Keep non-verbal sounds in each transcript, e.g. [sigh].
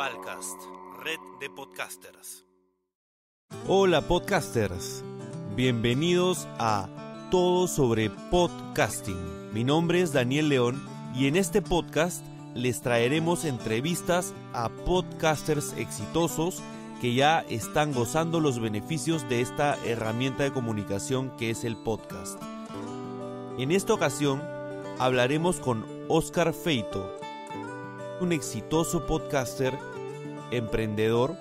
Podcast, red de podcasters. Hola podcasters, bienvenidos a Todo sobre Podcasting. Mi nombre es Daniel León y en este podcast les traeremos entrevistas a podcasters exitosos que ya están gozando los beneficios de esta herramienta de comunicación que es el podcast. En esta ocasión hablaremos con Oscar Feito, un exitoso podcaster emprendedor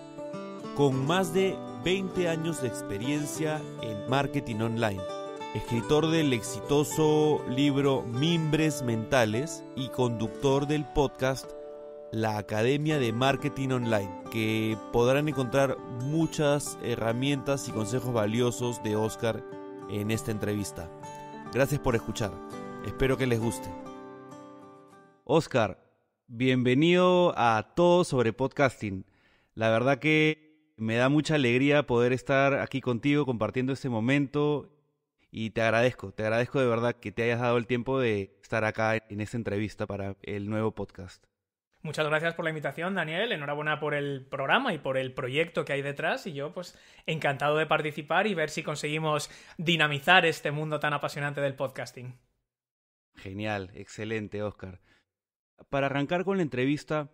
con más de 20 años de experiencia en marketing online, escritor del exitoso libro Mimbres Mentales y conductor del podcast La Academia de Marketing Online, que podrán encontrar muchas herramientas y consejos valiosos de Oscar en esta entrevista. Gracias por escuchar, espero que les guste. Oscar, Bienvenido a Todo sobre Podcasting. La verdad que me da mucha alegría poder estar aquí contigo compartiendo este momento y te agradezco, te agradezco de verdad que te hayas dado el tiempo de estar acá en esta entrevista para el nuevo podcast. Muchas gracias por la invitación, Daniel. Enhorabuena por el programa y por el proyecto que hay detrás. Y yo, pues, encantado de participar y ver si conseguimos dinamizar este mundo tan apasionante del podcasting. Genial, excelente, Oscar para arrancar con la entrevista,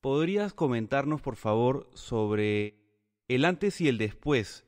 ¿podrías comentarnos, por favor, sobre el antes y el después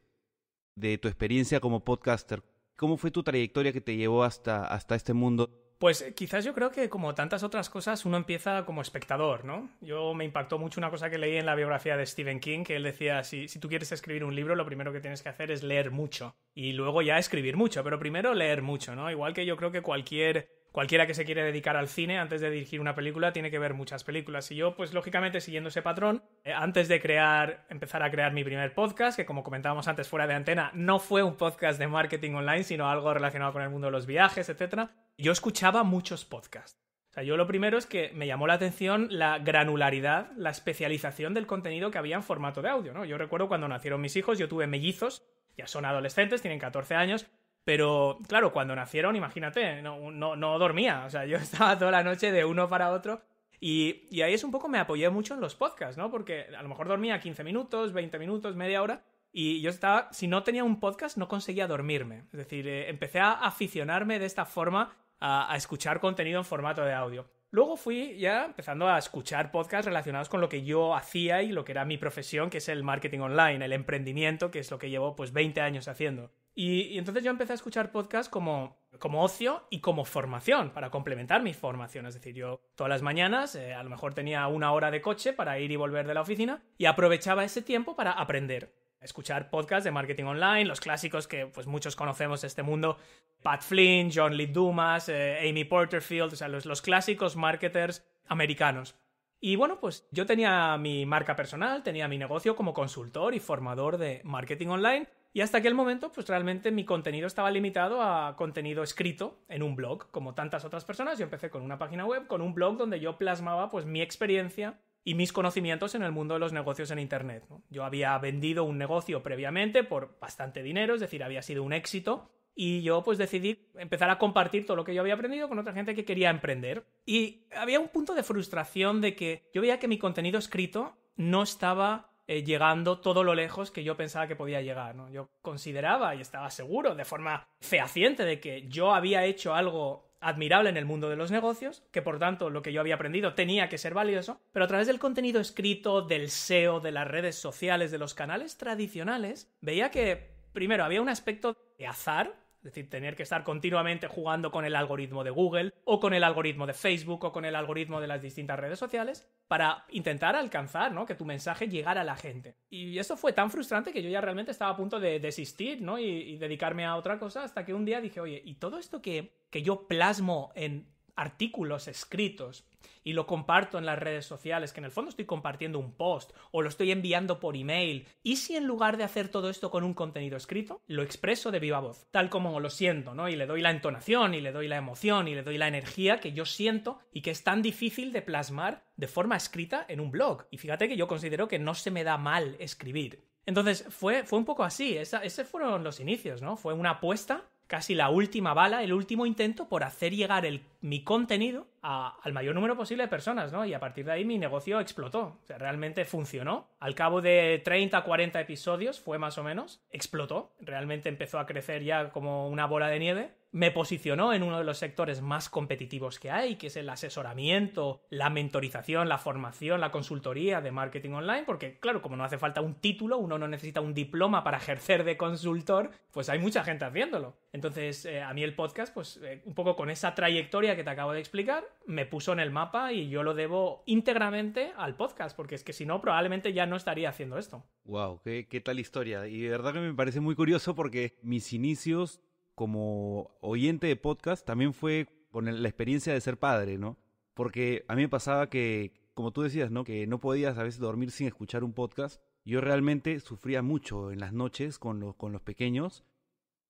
de tu experiencia como podcaster? ¿Cómo fue tu trayectoria que te llevó hasta, hasta este mundo? Pues eh, quizás yo creo que como tantas otras cosas uno empieza como espectador, ¿no? Yo me impactó mucho una cosa que leí en la biografía de Stephen King, que él decía, si, si tú quieres escribir un libro, lo primero que tienes que hacer es leer mucho y luego ya escribir mucho, pero primero leer mucho, ¿no? Igual que yo creo que cualquier cualquiera que se quiere dedicar al cine antes de dirigir una película tiene que ver muchas películas. Y yo, pues lógicamente, siguiendo ese patrón, eh, antes de crear, empezar a crear mi primer podcast, que como comentábamos antes fuera de antena, no fue un podcast de marketing online, sino algo relacionado con el mundo de los viajes, etc., yo escuchaba muchos podcasts. O sea, yo lo primero es que me llamó la atención la granularidad, la especialización del contenido que había en formato de audio, ¿no? Yo recuerdo cuando nacieron mis hijos, yo tuve mellizos, ya son adolescentes, tienen 14 años, pero claro, cuando nacieron, imagínate, no, dormía. O sea, yo [laughs] estaba toda la noche de uno para otro. Y, ahí es un poco, me apoyé mucho en los podcasts, ¿no? Porque a lo mejor dormía 15 minutos, 20 minutos, media hora. Y yo estaba, si no tenía un podcast, no conseguía dormirme. Es decir, eh, empecé a aficionarme de esta forma a, escuchar contenido en formato de audio. Luego fui ya empezando a escuchar podcasts relacionados con lo que yo hacía y lo que era mi profesión, que es el marketing online, el emprendimiento, que es lo que llevo pues 20 años haciendo. Y, entonces yo empecé a escuchar podcasts como, como ocio y como formación, para complementar mi formación. Es decir, yo todas las mañanas eh, a lo mejor tenía una hora de coche para ir y volver de la oficina y aprovechaba ese tiempo para aprender escuchar podcasts de marketing online, los clásicos que pues muchos conocemos de este mundo, Pat Flynn, John Lee Dumas, eh, Amy Porterfield, o sea, los, clásicos marketers americanos. Y bueno, pues yo tenía mi marca personal, tenía mi negocio como consultor y formador de marketing online y hasta aquel momento pues realmente mi contenido estaba limitado a contenido escrito en un blog, como tantas otras personas. Yo empecé con una página web, con un blog donde yo plasmaba pues mi experiencia y mis conocimientos en el mundo de los negocios en Internet. Yo había vendido un negocio previamente por bastante dinero, es decir, había sido un éxito. Y yo pues decidí empezar a compartir todo lo que yo había aprendido con otra gente que quería emprender. Y había un punto de frustración de que yo veía que mi contenido escrito no estaba eh, llegando todo lo lejos que yo pensaba que podía llegar. Yo consideraba y estaba seguro de forma fehaciente de que yo había hecho algo admirable en el mundo de los negocios, que por tanto lo que yo había aprendido tenía que ser valioso, pero a través del contenido escrito, del SEO, de las redes sociales, de los canales tradicionales, veía que, primero, había un aspecto de azar, es decir, tener que estar continuamente jugando con el algoritmo de Google o con el algoritmo de Facebook o con el algoritmo de las distintas redes sociales para intentar alcanzar, ¿no? Que tu mensaje llegara a la gente. Y eso fue tan frustrante que yo ya realmente estaba a punto de desistir, ¿no? Y, dedicarme a otra cosa hasta que un día dije, oye, ¿y todo esto que, que yo plasmo en artículos escritos y lo comparto en las redes sociales, que en el fondo estoy compartiendo un post o lo estoy enviando por email, ¿y si en lugar de hacer todo esto con un contenido escrito, lo expreso de viva voz, tal como lo siento, ¿no? Y le doy la entonación, y le doy la emoción, y le doy la energía que yo siento y que es tan difícil de plasmar de forma escrita en un blog. Y fíjate que yo considero que no se me da mal escribir. Entonces, fue, fue un poco así, Esa, esos fueron los inicios, ¿no? Fue una apuesta casi la última bala, el último intento por hacer llegar mi contenido al mayor número posible de personas, ¿no? Y a partir de ahí mi negocio explotó, o sea, realmente funcionó. Al cabo de 30, 40 episodios, fue más o menos, explotó, realmente empezó a crecer ya como una bola de nieve me posicionó en uno de los sectores más competitivos que hay, que es el asesoramiento, la mentorización, la formación, la consultoría de marketing online, porque claro, como no hace falta un título, uno no necesita un diploma para ejercer de consultor, pues hay mucha gente haciéndolo. Entonces, eh, a mí el podcast, pues eh, un poco con esa trayectoria que te acabo de explicar, me puso en el mapa y yo lo debo íntegramente al podcast, porque es que si no, probablemente ya no estaría haciendo esto. ¡Wow! ¿Qué, qué tal historia? Y de verdad que me parece muy curioso porque mis inicios como oyente de podcast también fue con la experiencia de ser padre, ¿no? Porque a mí me pasaba que, como tú decías, ¿no? Que no podías a veces dormir sin escuchar un podcast. Yo realmente sufría mucho en las noches con los, con los pequeños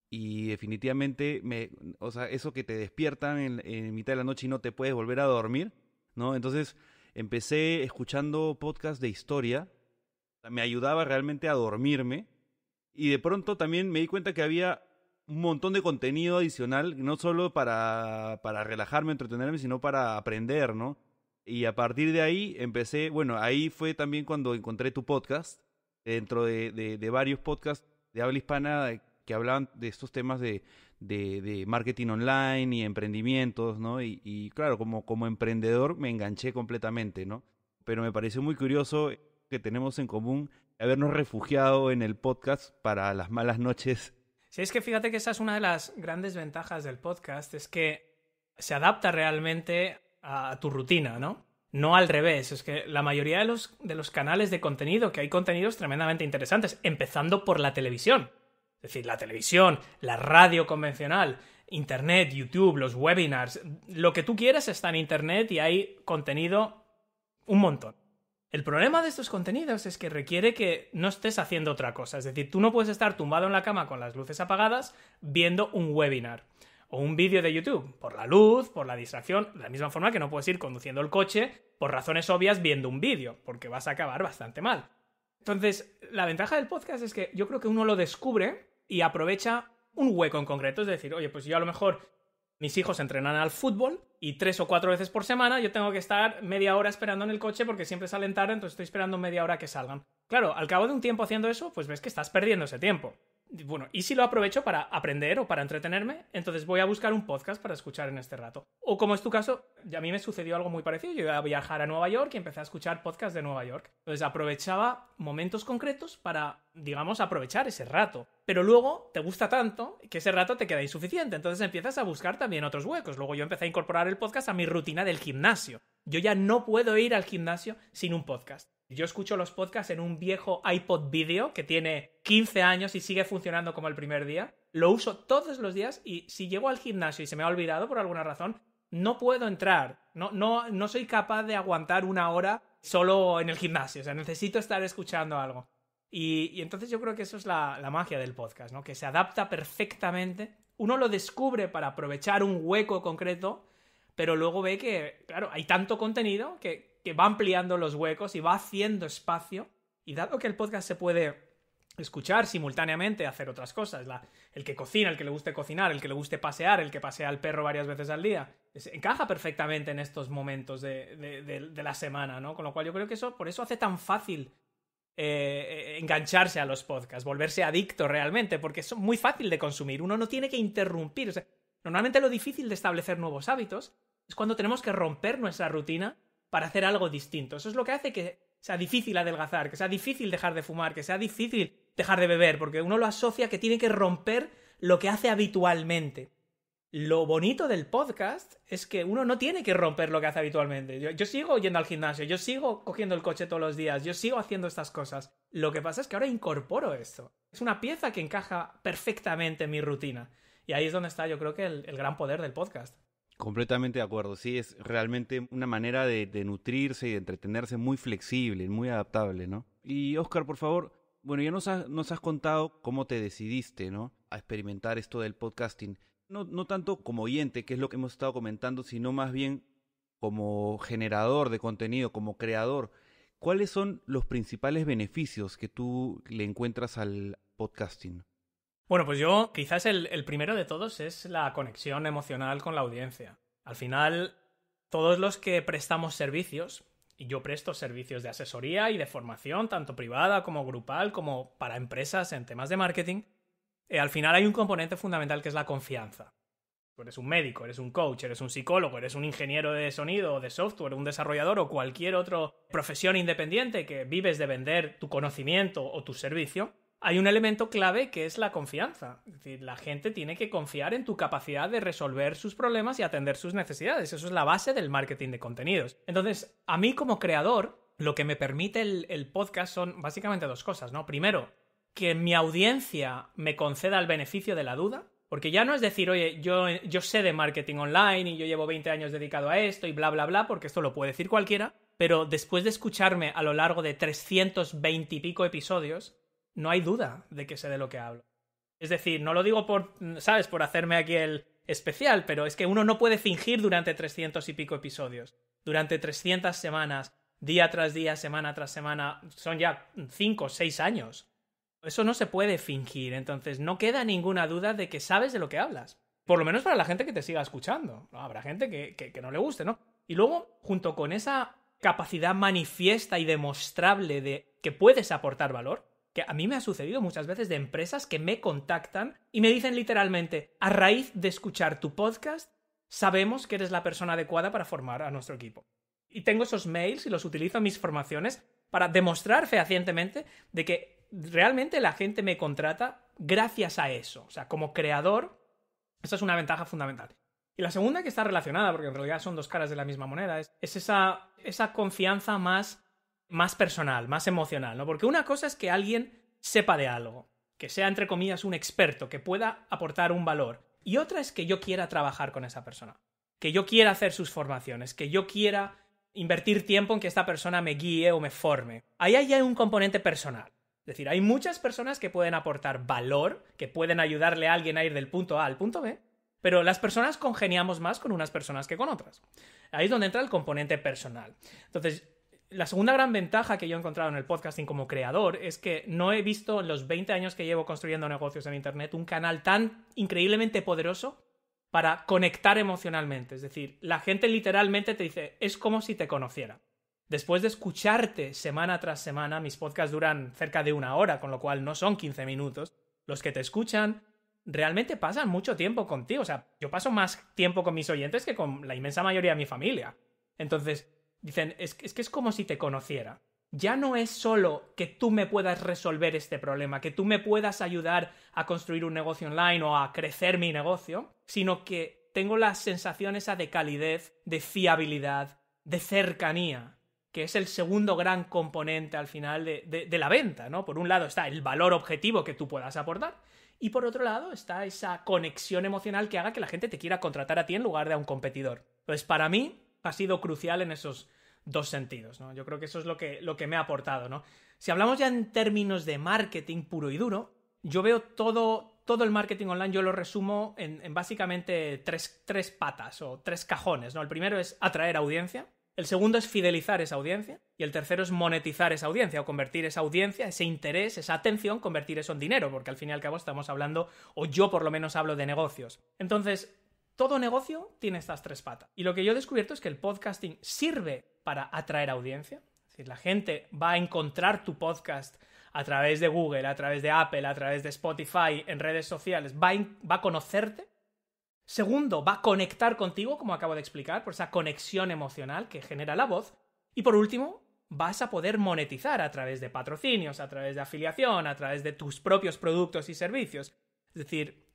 y definitivamente, me, o sea, eso que te despiertan en, mitad de la noche y no te puedes volver a dormir, ¿no? Entonces empecé escuchando podcasts de historia, me ayudaba realmente a dormirme y de pronto también me di cuenta que había un montón de contenido adicional, no solo para, para relajarme, entretenerme, sino para aprender, ¿no? Y a partir de ahí empecé, bueno, ahí fue también cuando encontré tu podcast, dentro de, varios podcasts de habla hispana eh, que hablaban de estos temas de, marketing online y emprendimientos, ¿no? Y, claro, como, como emprendedor me enganché completamente, ¿no? Pero me pareció muy curioso que tenemos en común habernos refugiado en el podcast para las malas noches si es que fíjate que esa es una de las grandes ventajas del podcast, es que se adapta realmente a tu rutina, ¿no? No al revés, es que la mayoría de los, de los canales de contenido, que hay contenidos tremendamente interesantes, empezando por la televisión. Es decir, la televisión, la radio convencional, Internet, YouTube, los webinars, lo que tú quieras está en Internet y hay contenido un montón. El problema de estos contenidos es que requiere que no estés haciendo otra cosa. Es decir, tú no puedes estar tumbado en la cama con las luces apagadas viendo un webinar o un vídeo de YouTube por la luz, por la distracción, de la misma forma que no puedes ir conduciendo el coche por razones obvias viendo un vídeo, porque vas a acabar bastante mal. Entonces, la ventaja del podcast es que yo creo que uno lo descubre y aprovecha un hueco en concreto. Es decir, oye, pues yo a lo mejor mis hijos entrenan al fútbol y tres o cuatro veces por semana yo tengo que estar media hora esperando en el coche porque siempre salen tarde, entonces estoy esperando media hora que salgan. Claro, al cabo de un tiempo haciendo eso, pues ves que estás perdiendo ese tiempo bueno, ¿y si lo aprovecho para aprender o para entretenerme? Entonces voy a buscar un podcast para escuchar en este rato. O como es tu caso, a mí me sucedió algo muy parecido. Yo iba a viajar a Nueva York y empecé a escuchar podcasts de Nueva York. Entonces aprovechaba momentos concretos para, digamos, aprovechar ese rato. Pero luego te gusta tanto que ese rato te queda insuficiente. Entonces empiezas a buscar también otros huecos. Luego yo empecé a incorporar el podcast a mi rutina del gimnasio yo ya no puedo ir al gimnasio sin un podcast. Yo escucho los podcasts en un viejo iPod video que tiene 15 años y sigue funcionando como el primer día. Lo uso todos los días y si llego al gimnasio y se me ha olvidado por alguna razón, no puedo entrar. No, no, no soy capaz de aguantar una hora solo en el gimnasio. O sea, necesito estar escuchando algo. Y, entonces yo creo que eso es la, la magia del podcast, Que se adapta perfectamente. Uno lo descubre para aprovechar un hueco concreto pero luego ve que, claro, hay tanto contenido que, que va ampliando los huecos y va haciendo espacio. Y dado que el podcast se puede escuchar simultáneamente, hacer otras cosas. La, el que cocina, el que le guste cocinar, el que le guste pasear, el que pasea al perro varias veces al día. encaja perfectamente en estos momentos de, de, la semana, ¿no? Con lo cual yo creo que eso, por eso hace tan fácil eh, engancharse a los podcasts, volverse adicto realmente, porque es muy fácil de consumir. Uno no tiene que interrumpir. Normalmente lo difícil de establecer nuevos hábitos es cuando tenemos que romper nuestra rutina para hacer algo distinto. Eso es lo que hace que sea difícil adelgazar, que sea difícil dejar de fumar, que sea difícil dejar de beber, porque uno lo asocia que tiene que romper lo que hace habitualmente. Lo bonito del podcast es que uno no tiene que romper lo que hace habitualmente. Yo, sigo yendo al gimnasio, yo sigo cogiendo el coche todos los días, yo sigo haciendo estas cosas. Lo que pasa es que ahora incorporo esto. Es una pieza que encaja perfectamente en mi rutina. Y ahí es donde está, yo creo que el, gran poder del podcast. Completamente de acuerdo, sí, es realmente una manera de, nutrirse y de entretenerse muy flexible, muy adaptable, ¿no? Y Oscar, por favor, bueno, ya nos has, contado cómo te decidiste, ¿no? A experimentar esto del podcasting. No, no tanto como oyente, que es lo que hemos estado comentando, sino más bien como generador de contenido, como creador. ¿Cuáles son los principales beneficios que tú le encuentras al podcasting? Bueno, pues yo quizás el, primero de todos es la conexión emocional con la audiencia. Al final, todos los que prestamos servicios, y yo presto servicios de asesoría y de formación, tanto privada como grupal, como para empresas en temas de marketing, eh, al final hay un componente fundamental que es la confianza. Tú eres un médico, eres un coach, eres un psicólogo, eres un ingeniero de sonido o de software, un desarrollador o cualquier otra profesión independiente que vives de vender tu conocimiento o tu servicio hay un elemento clave que es la confianza. Es decir, la gente tiene que confiar en tu capacidad de resolver sus problemas y atender sus necesidades. Eso es la base del marketing de contenidos. Entonces, a mí como creador, lo que me permite el, podcast son básicamente dos cosas, ¿no? Primero, que mi audiencia me conceda el beneficio de la duda. Porque ya no es decir, oye, yo, yo sé de marketing online y yo llevo 20 años dedicado a esto y bla, bla, bla, porque esto lo puede decir cualquiera. Pero después de escucharme a lo largo de 320 y pico episodios, no hay duda de que sé de lo que hablo. Es decir, no lo digo por, ¿sabes?, por hacerme aquí el especial, pero es que uno no puede fingir durante 300 y pico episodios, durante 300 semanas, día tras día, semana tras semana, son ya 5 o 6 años. Eso no se puede fingir, entonces no queda ninguna duda de que sabes de lo que hablas. Por lo menos para la gente que te siga escuchando. habrá gente que, que no le guste, ¿no? Y luego, junto con esa capacidad manifiesta y demostrable de que puedes aportar valor, que a mí me ha sucedido muchas veces de empresas que me contactan y me dicen literalmente, a raíz de escuchar tu podcast, sabemos que eres la persona adecuada para formar a nuestro equipo. Y tengo esos mails y los utilizo en mis formaciones para demostrar fehacientemente de que realmente la gente me contrata gracias a eso. O sea, como creador, esa es una ventaja fundamental. Y la segunda que está relacionada, porque en realidad son dos caras de la misma moneda, es, esa, esa confianza más más personal, más emocional, ¿no? Porque una cosa es que alguien sepa de algo, que sea entre comillas un experto, que pueda aportar un valor. Y otra es que yo quiera trabajar con esa persona, que yo quiera hacer sus formaciones, que yo quiera invertir tiempo en que esta persona me guíe o me forme. Ahí hay un componente personal. Es decir, hay muchas personas que pueden aportar valor, que pueden ayudarle a alguien a ir del punto A al punto B, pero las personas congeniamos más con unas personas que con otras. Ahí es donde entra el componente personal. Entonces, la segunda gran ventaja que yo he encontrado en el podcasting como creador es que no he visto en los 20 años que llevo construyendo negocios en Internet un canal tan increíblemente poderoso para conectar emocionalmente. Es decir, la gente literalmente te dice, es como si te conociera. Después de escucharte semana tras semana, mis podcasts duran cerca de una hora, con lo cual no son 15 minutos. Los que te escuchan realmente pasan mucho tiempo contigo. O sea, yo paso más tiempo con mis oyentes que con la inmensa mayoría de mi familia. Entonces, Dicen, es, que es como si te conociera. Ya no es solo que tú me puedas resolver este problema, que tú me puedas ayudar a construir un negocio online o a crecer mi negocio, sino que tengo la sensación esa de calidez, de fiabilidad, de cercanía, que es el segundo gran componente al final de, la venta, ¿no? Por un lado está el valor objetivo que tú puedas aportar y por otro lado está esa conexión emocional que haga que la gente te quiera contratar a ti en lugar de a un competidor. Pues para mí, ha sido crucial en esos dos sentidos, ¿no? Yo creo que eso es lo que, lo que me ha aportado, ¿no? Si hablamos ya en términos de marketing puro y duro, yo veo todo, todo el marketing online, yo lo resumo en, básicamente tres, tres, patas o tres cajones, ¿no? El primero es atraer audiencia, el segundo es fidelizar esa audiencia y el tercero es monetizar esa audiencia o convertir esa audiencia, ese interés, esa atención, convertir eso en dinero, porque al fin y al cabo estamos hablando, o yo por lo menos hablo de negocios. Entonces, todo negocio tiene estas tres patas. Y lo que yo he descubierto es que el podcasting sirve para atraer audiencia. Es decir, la gente va a encontrar tu podcast a través de Google, a través de Apple, a través de Spotify, en redes sociales. Va a, va a conocerte. Segundo, va a conectar contigo, como acabo de explicar, por esa conexión emocional que genera la voz. Y por último, vas a poder monetizar a través de patrocinios, a través de afiliación, a través de tus propios productos y servicios. Es decir,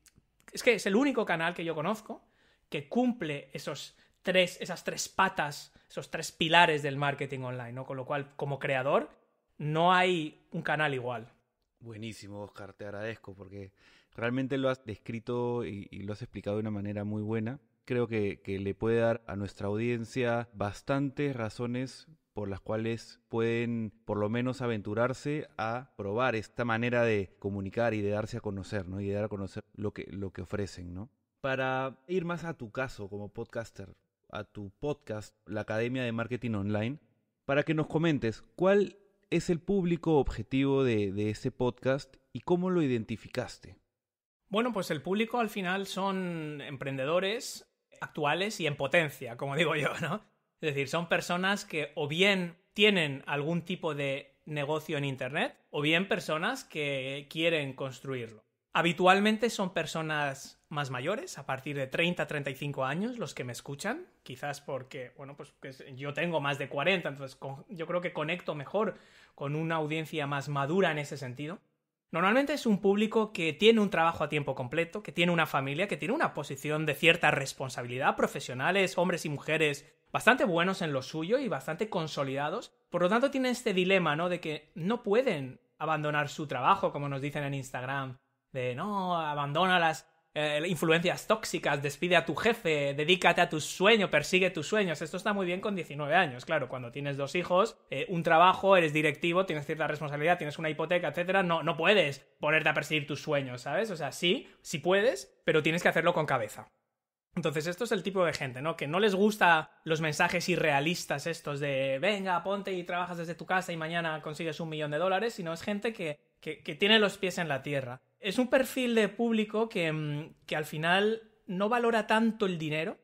es que es el único canal que yo conozco que cumple esos tres, esas tres patas, esos tres pilares del marketing online, ¿no? Con lo cual, como creador, no hay un canal igual. Buenísimo, Oscar, te agradezco porque realmente lo has descrito y, lo has explicado de una manera muy buena. Creo que, que le puede dar a nuestra audiencia bastantes razones por las cuales pueden por lo menos aventurarse a probar esta manera de comunicar y de darse a conocer, ¿no? Y de dar a conocer lo que, lo que ofrecen, ¿no? Para ir más a tu caso como podcaster, a tu podcast, la Academia de Marketing Online, para que nos comentes cuál es el público objetivo de, ese podcast y cómo lo identificaste. Bueno, pues el público al final son emprendedores actuales y en potencia, como digo yo, ¿no? Es decir, son personas que o bien tienen algún tipo de negocio en Internet o bien personas que quieren construirlo. Habitualmente son personas más mayores, a partir de 30, 35 años, los que me escuchan, quizás porque, bueno, pues yo tengo más de 40, entonces yo creo que conecto mejor con una audiencia más madura en ese sentido. Normalmente es un público que tiene un trabajo a tiempo completo, que tiene una familia, que tiene una posición de cierta responsabilidad, profesionales, hombres y mujeres bastante buenos en lo suyo y bastante consolidados. Por lo tanto, tienen este dilema, ¿no? De que no pueden abandonar su trabajo, como nos dicen en Instagram, de no, abandona las eh, influencias tóxicas, despide a tu jefe, dedícate a tus sueños, persigue tus sueños. Esto está muy bien con 19 años, claro, cuando tienes dos hijos, eh, un trabajo, eres directivo, tienes cierta responsabilidad, tienes una hipoteca, etcétera, no, no puedes ponerte a perseguir tus sueños, ¿sabes? O sea, sí, sí puedes, pero tienes que hacerlo con cabeza. Entonces, esto es el tipo de gente, ¿no? Que no les gusta los mensajes irrealistas estos de venga, ponte y trabajas desde tu casa y mañana consigues un millón de dólares, sino es gente que tiene los pies en la tierra es un perfil de público mm, que, al final no valora tanto el dinero.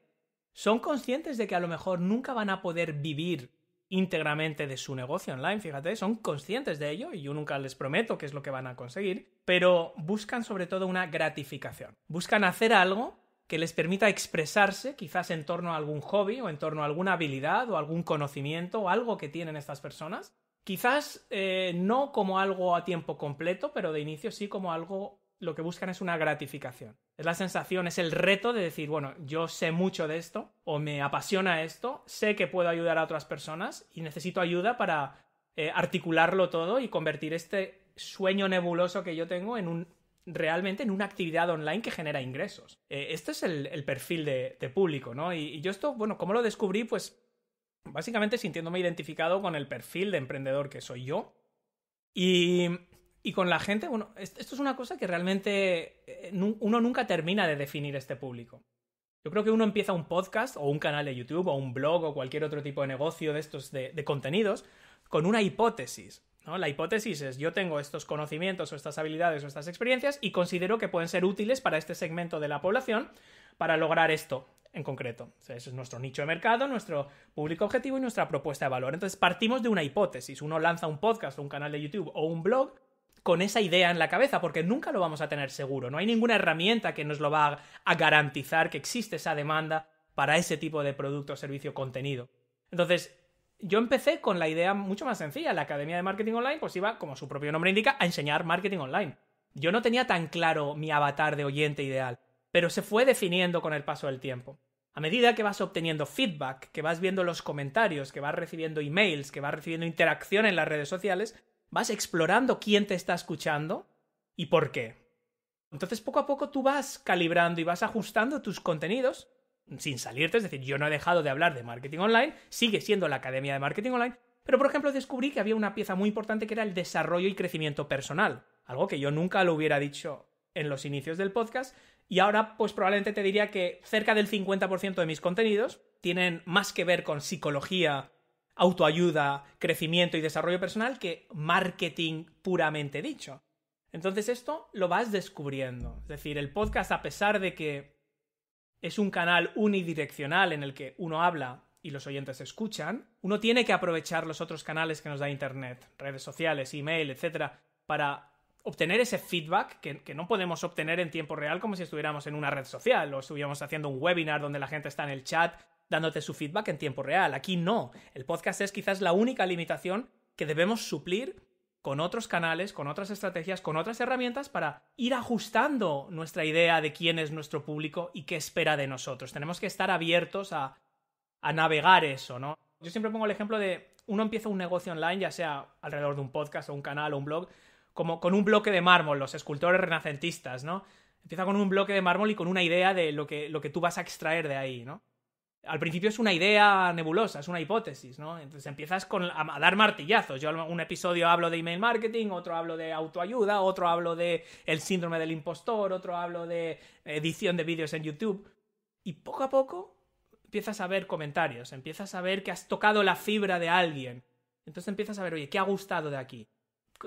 Son conscientes de que a lo mejor nunca van a poder vivir íntegramente de su negocio online, fíjate, son conscientes de ello y yo nunca les prometo qué es lo que van a conseguir, pero buscan sobre todo una gratificación. Buscan hacer algo que les permita expresarse quizás en torno a algún hobby o en torno a alguna habilidad o algún conocimiento o algo que tienen estas personas Quizás eh, no como algo a tiempo completo, pero de inicio sí como algo, lo que buscan es una gratificación. Es la sensación, es el reto de decir, bueno, yo sé mucho de esto, o me apasiona esto, sé que puedo ayudar a otras personas y necesito ayuda para eh, articularlo todo y convertir este sueño nebuloso que yo tengo en un realmente en una actividad online que genera ingresos. Eh, este es el, perfil de, público, ¿no? Y, y yo esto, bueno, ¿cómo lo descubrí? Pues básicamente sintiéndome identificado con el perfil de emprendedor que soy yo. Y, y con la gente, bueno, esto es una cosa que realmente eh, uno nunca termina de definir este público. Yo creo que uno empieza un podcast o un canal de YouTube o un blog o cualquier otro tipo de negocio de estos de, de contenidos con una hipótesis. ¿no? La hipótesis es yo tengo estos conocimientos o estas habilidades o estas experiencias y considero que pueden ser útiles para este segmento de la población para lograr esto, en concreto. ese es nuestro nicho de mercado, nuestro público objetivo y nuestra propuesta de valor. Entonces partimos de una hipótesis. Uno lanza un podcast o un canal de YouTube o un blog con esa idea en la cabeza, porque nunca lo vamos a tener seguro. No hay ninguna herramienta que nos lo va a garantizar que existe esa demanda para ese tipo de producto, servicio, contenido. Entonces, yo empecé con la idea mucho más sencilla. La Academia de Marketing Online, pues iba, como su propio nombre indica, a enseñar marketing online. Yo no tenía tan claro mi avatar de oyente ideal, pero se fue definiendo con el paso del tiempo. A medida que vas obteniendo feedback, que vas viendo los comentarios, que vas recibiendo emails, que vas recibiendo interacción en las redes sociales, vas explorando quién te está escuchando y por qué. Entonces poco a poco tú vas calibrando y vas ajustando tus contenidos sin salirte, es decir, yo no he dejado de hablar de marketing online, sigue siendo la Academia de Marketing Online, pero por ejemplo descubrí que había una pieza muy importante que era el desarrollo y crecimiento personal, algo que yo nunca lo hubiera dicho en los inicios del podcast, y ahora, pues probablemente te diría que cerca del 50% de mis contenidos tienen más que ver con psicología, autoayuda, crecimiento y desarrollo personal que marketing puramente dicho. Entonces esto lo vas descubriendo. Es decir, el podcast, a pesar de que es un canal unidireccional en el que uno habla y los oyentes escuchan, uno tiene que aprovechar los otros canales que nos da Internet, redes sociales, email, etcétera, para obtener ese feedback que, no podemos obtener en tiempo real como si estuviéramos en una red social o estuviéramos haciendo un webinar donde la gente está en el chat dándote su feedback en tiempo real. Aquí no. El podcast es quizás la única limitación que debemos suplir con otros canales, con otras estrategias, con otras herramientas para ir ajustando nuestra idea de quién es nuestro público y qué espera de nosotros. Tenemos que estar abiertos a, a navegar eso, ¿no? Yo siempre pongo el ejemplo de uno empieza un negocio online, ya sea alrededor de un podcast o un canal o un blog, como con un bloque de mármol, los escultores renacentistas, ¿no? Empieza con un bloque de mármol y con una idea de lo que, lo que tú vas a extraer de ahí, ¿no? Al principio es una idea nebulosa, es una hipótesis, ¿no? Entonces empiezas a, dar martillazos. Yo un episodio hablo de email marketing, otro hablo de autoayuda, otro hablo de el síndrome del impostor, otro hablo de edición de vídeos en YouTube. Y poco a poco empiezas a ver comentarios, empiezas a ver que has tocado la fibra de alguien. Entonces empiezas a ver, oye, ¿qué ha gustado de aquí?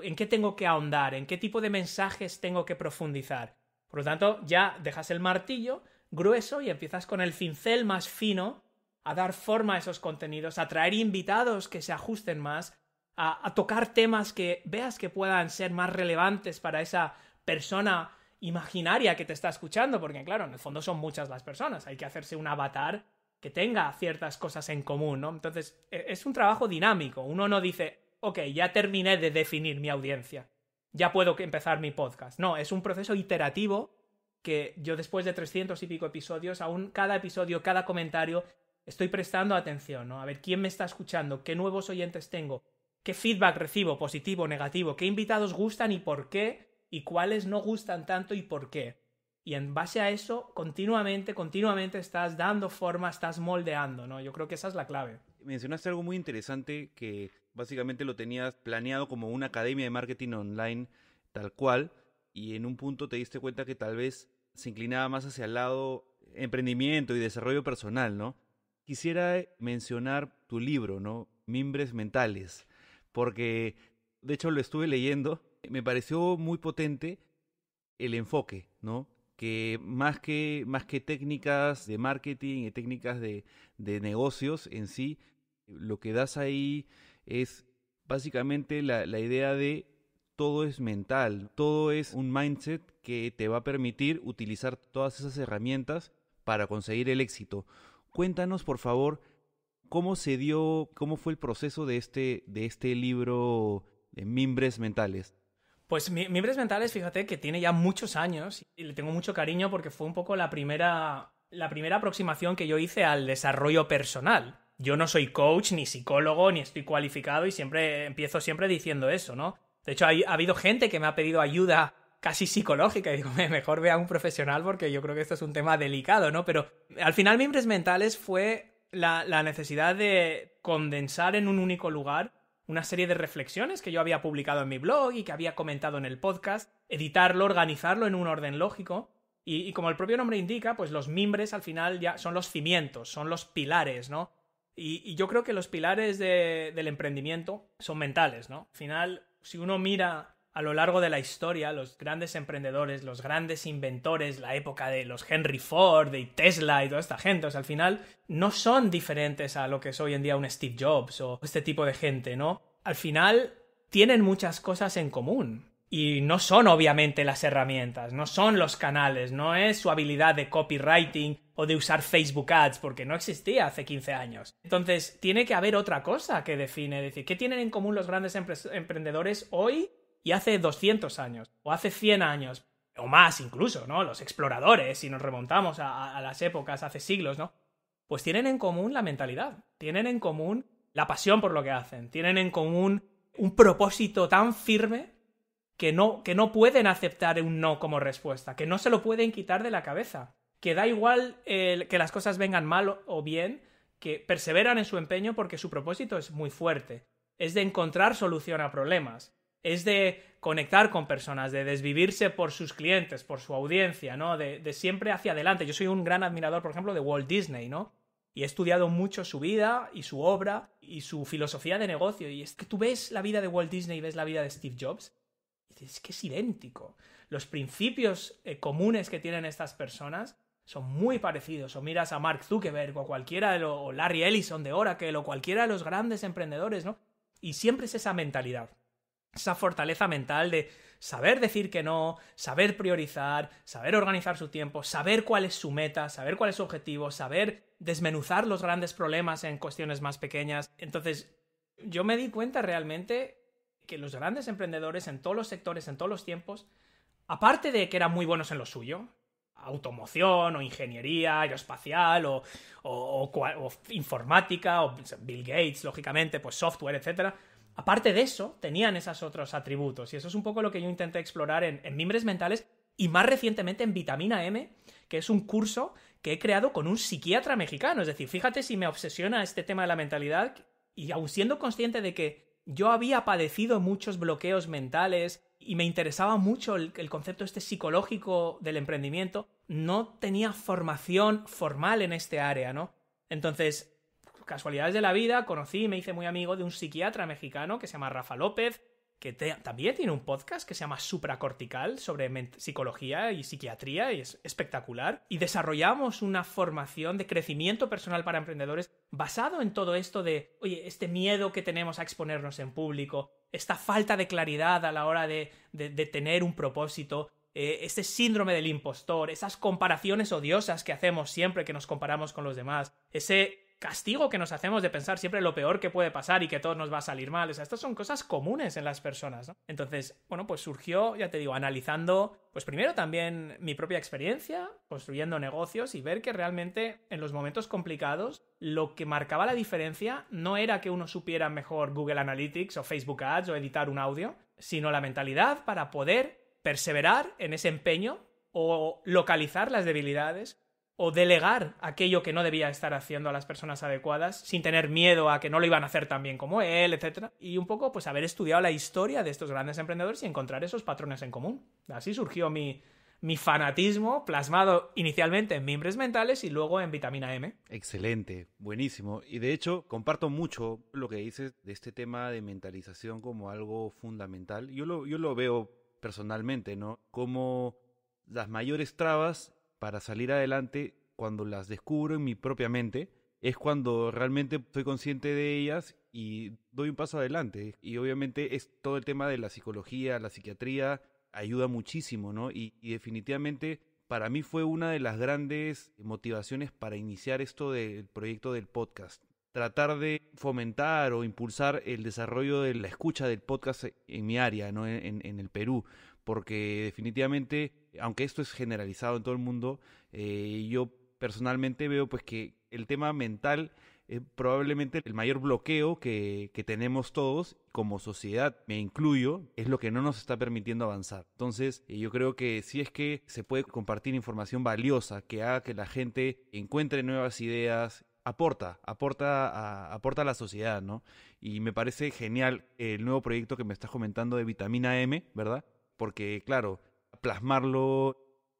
en qué tengo que ahondar, en qué tipo de mensajes tengo que profundizar. Por lo tanto, ya dejas el martillo grueso y empiezas con el cincel más fino a dar forma a esos contenidos, a traer invitados que se ajusten más, a, tocar temas que veas que puedan ser más relevantes para esa persona imaginaria que te está escuchando, porque claro, en el fondo son muchas las personas, hay que hacerse un avatar que tenga ciertas cosas en común, ¿no? Entonces, e, es un trabajo dinámico, uno no dice, ok, ya terminé de definir mi audiencia, ya puedo empezar mi podcast. No, es un proceso iterativo que yo después de 300 y pico episodios, aún cada episodio, cada comentario, estoy prestando atención, ¿no? A ver quién me está escuchando, qué nuevos oyentes tengo, qué feedback recibo, positivo, negativo, qué invitados gustan y por qué, y cuáles no gustan tanto y por qué. Y en base a eso, continuamente, continuamente estás dando forma, estás moldeando, ¿no? Yo creo que esa es la clave. Mencionaste algo muy interesante que básicamente lo tenías planeado como una academia de marketing online tal cual, y en un punto te diste cuenta que tal vez se inclinaba más hacia el lado emprendimiento y desarrollo personal, ¿no? Quisiera mencionar tu libro, ¿no? Mimbres Mentales, porque de hecho lo estuve leyendo, me pareció muy potente el enfoque, ¿no? Que más que, más que técnicas de marketing y técnicas de, de negocios en sí, lo que das ahí es básicamente la, idea de todo es mental, todo es un mindset que te va a permitir utilizar todas esas herramientas para conseguir el éxito. Cuéntanos, por favor, cómo se dio, cómo fue el proceso de este, este libro de Mimbres Mentales. Pues Mimbres Mentales, fíjate que tiene ya muchos años y le tengo mucho cariño porque fue un poco la primera aproximación que yo hice al desarrollo personal yo no soy coach, ni psicólogo, ni estoy cualificado y siempre empiezo siempre diciendo eso, ¿no? De hecho, ha habido gente que me ha pedido ayuda casi psicológica y digo, mejor vea a un profesional porque yo creo que esto es un tema delicado, ¿no? Pero al final Mimbres Mentales fue la, necesidad de condensar en un único lugar una serie de reflexiones que yo había publicado en mi blog y que había comentado en el podcast, editarlo, organizarlo en un orden lógico. y, como el propio nombre indica, pues los mimbres al final ya son los cimientos, son los pilares, ¿no? Y, yo creo que los pilares del emprendimiento son mentales, ¿no? Al final, si uno mira a lo largo de la historia, los grandes emprendedores, los grandes inventores, la época de los Henry Ford y Tesla y toda esta gente, al final no son diferentes a lo que es hoy en día un Steve Jobs o este tipo de gente, ¿no? Al final tienen muchas cosas en común. Y no son obviamente las herramientas, no son los canales, no es su habilidad de copywriting, o de usar Facebook Ads, porque no existía hace 15 años. Entonces, tiene que haber otra cosa que define, es decir, ¿qué tienen en común los grandes emprendedores hoy y hace 200 años, o hace 100 años, o más incluso, ¿no? Los exploradores, si nos remontamos a, a las épocas hace siglos, ¿no? Pues tienen en común la mentalidad, tienen en común la pasión por lo que hacen, tienen en común un propósito tan firme que no, que no pueden aceptar un no como respuesta, que no se lo pueden quitar de la cabeza que da igual eh, que las cosas vengan mal o bien, que perseveran en su empeño porque su propósito es muy fuerte. Es de encontrar solución a problemas. Es de conectar con personas, de desvivirse por sus clientes, por su audiencia, ¿no? De, siempre hacia adelante. Yo soy un gran admirador, por ejemplo, de Walt Disney, ¿no? Y he estudiado mucho su vida y su obra y su filosofía de negocio. Y es que tú ves la vida de Walt Disney y ves la vida de Steve Jobs. Y dices, es que es idéntico. Los principios eh, comunes que tienen estas personas son muy parecidos. O miras a Mark Zuckerberg o cualquiera de los, o Larry Ellison de Oracle o cualquiera de los grandes emprendedores, ¿no? Y siempre es esa mentalidad, esa fortaleza mental de saber decir que no, saber priorizar, saber organizar su tiempo, saber cuál es su meta, saber cuál es su objetivo, saber desmenuzar los grandes problemas en cuestiones más pequeñas. Entonces, yo me di cuenta realmente que los grandes emprendedores en todos los sectores, en todos los tiempos, aparte de que eran muy buenos en lo suyo, automoción o ingeniería aeroespacial o, informática o Bill Gates, lógicamente, pues software, etc. Aparte de eso, tenían esos otros atributos y eso es un poco lo que yo intenté explorar en, en Mimbres Mentales y más recientemente en Vitamina M, que es un curso que he creado con un psiquiatra mexicano. Es decir, fíjate si me obsesiona este tema de la mentalidad y aun siendo consciente de que yo había padecido muchos bloqueos mentales y me interesaba mucho el, concepto este psicológico del emprendimiento. No tenía formación formal en este área, ¿no? Entonces, casualidades de la vida, conocí y me hice muy amigo de un psiquiatra mexicano que se llama Rafa López, que también tiene un podcast que se llama Supracortical sobre psicología y psiquiatría y es espectacular. Y desarrollamos una formación de crecimiento personal para emprendedores basado en todo esto de, oye, este miedo que tenemos a exponernos en público, esta falta de claridad a la hora de, de, tener un propósito, ese eh, este síndrome del impostor, esas comparaciones odiosas que hacemos siempre que nos comparamos con los demás, ese castigo que nos hacemos de pensar siempre lo peor que puede pasar y que todo nos va a salir mal. O estas son cosas comunes en las personas, ¿no? Entonces, bueno, pues surgió, ya te digo, analizando, pues primero también mi propia experiencia, construyendo negocios y ver que realmente en los momentos complicados lo que marcaba la diferencia no era que uno supiera mejor Google Analytics o Facebook Ads o editar un audio, sino la mentalidad para poder perseverar en ese empeño o localizar las debilidades o delegar aquello que no debía estar haciendo a las personas adecuadas, sin tener miedo a que no lo iban a hacer tan bien como él, etc. Y un poco, pues, haber estudiado la historia de estos grandes emprendedores y encontrar esos patrones en común. Así surgió mi, mi fanatismo, plasmado inicialmente en mimbres mentales y luego en vitamina M. Excelente, buenísimo. Y de hecho, comparto mucho lo que dices de este tema de mentalización como algo fundamental. Yo lo, yo lo veo personalmente, ¿no? Como las mayores trabas para salir adelante, cuando las descubro en mi propia mente, es cuando realmente soy consciente de ellas y doy un paso adelante. Y obviamente es todo el tema de la psicología, la psiquiatría, ayuda muchísimo, ¿no? Y, definitivamente para mí fue una de las grandes motivaciones para iniciar esto del proyecto del podcast. Tratar de fomentar o impulsar el desarrollo de la escucha del podcast en mi área, ¿no? en el Perú porque definitivamente, aunque esto es generalizado en todo el mundo, eh, yo personalmente veo pues que el tema mental es probablemente el mayor bloqueo que, tenemos todos como sociedad, me incluyo, es lo que no nos está permitiendo avanzar. Entonces, eh, yo creo que si es que se puede compartir información valiosa que haga que la gente encuentre nuevas ideas, aporta, aporta aporta a la sociedad, ¿no? Y me parece genial el nuevo proyecto que me estás comentando de vitamina M, ¿verdad? porque claro, plasmarlo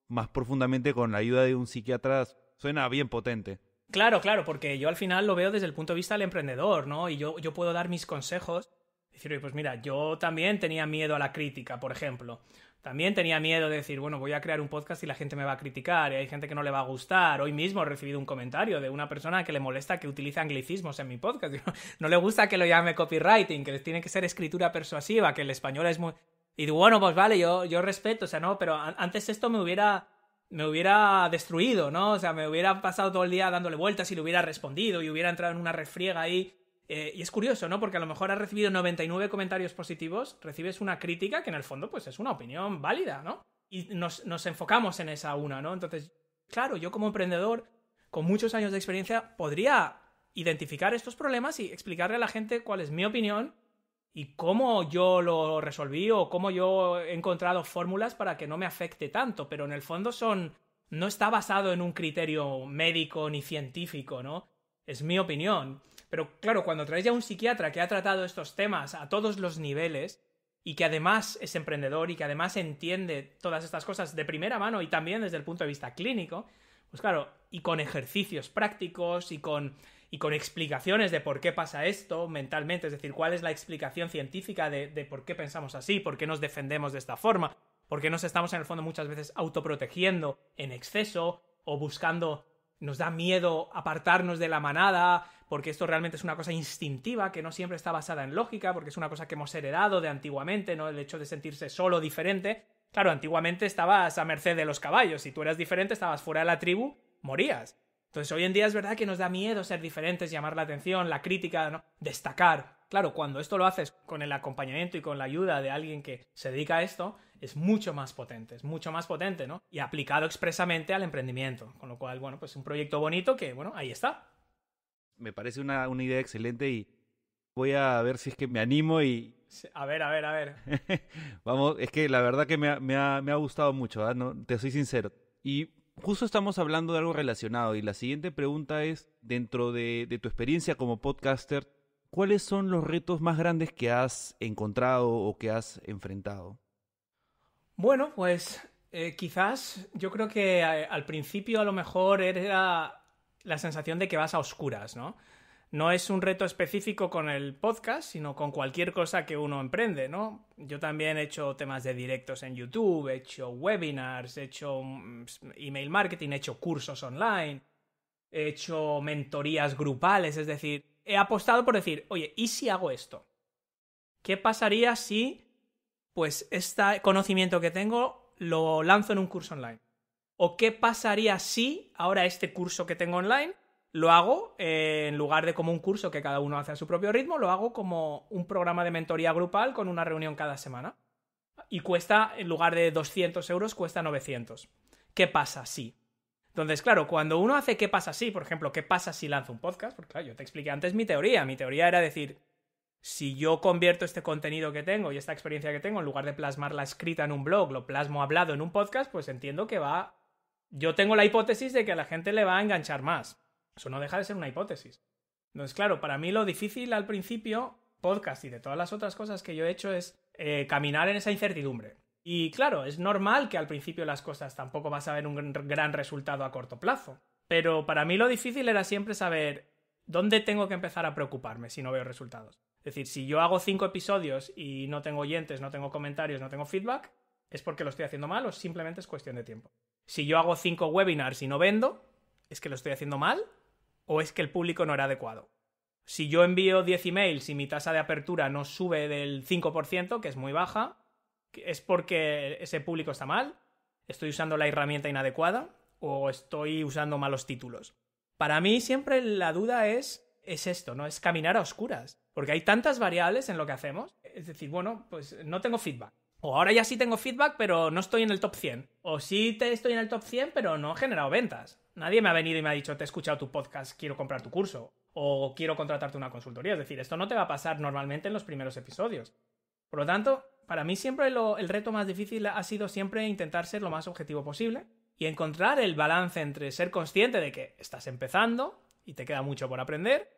más profundamente con la ayuda de un psiquiatra suena bien potente. Claro, claro, porque yo al final lo veo desde el punto de vista del emprendedor, ¿no? Y yo, yo puedo dar mis consejos. Decir, oye, pues mira, yo también tenía miedo a la crítica, por ejemplo. También tenía miedo de decir, bueno, voy a crear un podcast y la gente me va a criticar, y hay gente que no le va a gustar. Hoy mismo he recibido un comentario de una persona que le molesta que utilice anglicismos en mi podcast. No, [laughs] no le gusta que lo llame copywriting, que tiene que ser escritura persuasiva, que el español es muy, y digo, bueno, pues vale, yo, yo respeto, o sea, no, pero antes esto me hubiera, me hubiera destruido, ¿no? O sea, me hubiera pasado todo el día dándole vueltas y le hubiera respondido y hubiera entrado en una refriega ahí. Eh, y es curioso, ¿no? Porque a lo mejor has recibido 99 comentarios positivos, recibes una crítica que en el fondo, pues es una opinión válida, ¿no? Y nos, nos enfocamos en esa una, ¿no? Entonces, claro, yo como emprendedor, con muchos años de experiencia, podría identificar estos problemas y explicarle a la gente cuál es mi opinión y cómo yo lo resolví o cómo yo he encontrado fórmulas para que no me afecte tanto, pero en el fondo son no está basado en un criterio médico ni científico, ¿no? Es mi opinión. Pero claro, cuando traes ya un psiquiatra que ha tratado estos temas a todos los niveles y que además es emprendedor y que además entiende todas estas cosas de primera mano y también desde el punto de vista clínico, pues claro, y con ejercicios prácticos y con y con explicaciones de por qué pasa esto mentalmente, es decir, cuál es la explicación científica de, por qué pensamos así, por qué nos defendemos de esta forma, por qué nos estamos en el fondo muchas veces autoprotegiendo en exceso o buscando nos da miedo apartarnos de la manada, porque esto realmente es una cosa instintiva, que no siempre está basada en lógica, porque es una cosa que hemos heredado de antiguamente, ¿no? El hecho de sentirse solo diferente. Claro, antiguamente estabas a merced de los caballos, si tú eras diferente estabas fuera de la tribu, morías. Entonces, hoy en día es verdad que nos da miedo ser diferentes, llamar la atención, la crítica, ¿no? destacar. Claro, cuando esto lo haces con el acompañamiento y con la ayuda de alguien que se dedica a esto, es mucho más potente, es mucho más potente, ¿no? Y aplicado expresamente al emprendimiento. Con lo cual, bueno, pues un proyecto bonito que, bueno, ahí está. Me parece una, idea excelente y voy a ver si es que me animo y... A ver, a ver, a ver. [laughs] Vamos, es que la verdad que me ha, me me ha gustado mucho, ¿ah? no, te soy sincero. Y Justo estamos hablando de algo relacionado y la siguiente pregunta es, dentro de, tu experiencia como podcaster, ¿cuáles son los retos más grandes que has encontrado o que has enfrentado? Bueno, pues eh, quizás yo creo que eh, al principio a lo mejor era la sensación de que vas a oscuras, ¿no? no es un reto específico con el podcast, sino con cualquier cosa que uno emprende, ¿no? Yo también he hecho temas de directos en YouTube, he hecho webinars, he hecho mm, email marketing, he hecho cursos online, he hecho mentorías grupales, es decir, he apostado por decir, oye, ¿y si hago esto? ¿Qué pasaría si, pues, este conocimiento que tengo lo lanzo en un curso online? ¿O qué pasaría si ahora este curso que tengo online lo hago eh, en lugar de como un curso que cada uno hace a su propio ritmo, lo hago como un programa de mentoría grupal con una reunión cada semana. Y cuesta, en lugar de 200 euros, cuesta 900. ¿Qué pasa si? Sí. Entonces, claro, cuando uno hace qué pasa si, por ejemplo, qué pasa si lanzo un podcast, porque claro, yo te expliqué antes mi teoría. Mi teoría era decir, si yo convierto este contenido que tengo y esta experiencia que tengo, en lugar de plasmarla escrita en un blog, lo plasmo hablado en un podcast, pues entiendo que va... Yo tengo la hipótesis de que a la gente le va a enganchar más. Eso no deja de ser una hipótesis. Entonces, claro, para mí lo difícil al principio, podcast y de todas las otras cosas que yo he hecho, es eh, caminar en esa incertidumbre. Y claro, es normal que al principio las cosas tampoco vas a ver un gran resultado a corto plazo. Pero para mí lo difícil era siempre saber dónde tengo que empezar a preocuparme si no veo resultados. Es decir, si yo hago cinco episodios y no tengo oyentes, no tengo comentarios, no tengo feedback, es porque lo estoy haciendo mal o simplemente es cuestión de tiempo. Si yo hago cinco webinars y no vendo, es que lo estoy haciendo mal o es que el público no era adecuado. Si yo envío 10 emails y mi tasa de apertura no sube del 5%, que es muy baja, es porque ese público está mal, estoy usando la herramienta inadecuada o estoy usando malos títulos. Para mí siempre la duda es es esto, ¿no? Es caminar a oscuras, porque hay tantas variables en lo que hacemos, es decir, bueno, pues no tengo feedback. O ahora ya sí tengo feedback, pero no estoy en el top 100. O sí estoy en el top 100, pero no he generado ventas. Nadie me ha venido y me ha dicho, te he escuchado tu podcast, quiero comprar tu curso o quiero contratarte una consultoría. Es decir, esto no te va a pasar normalmente en los primeros episodios. Por lo tanto, para mí siempre el reto más difícil ha sido siempre intentar ser lo más objetivo posible y encontrar el balance entre ser consciente de que estás empezando y te queda mucho por aprender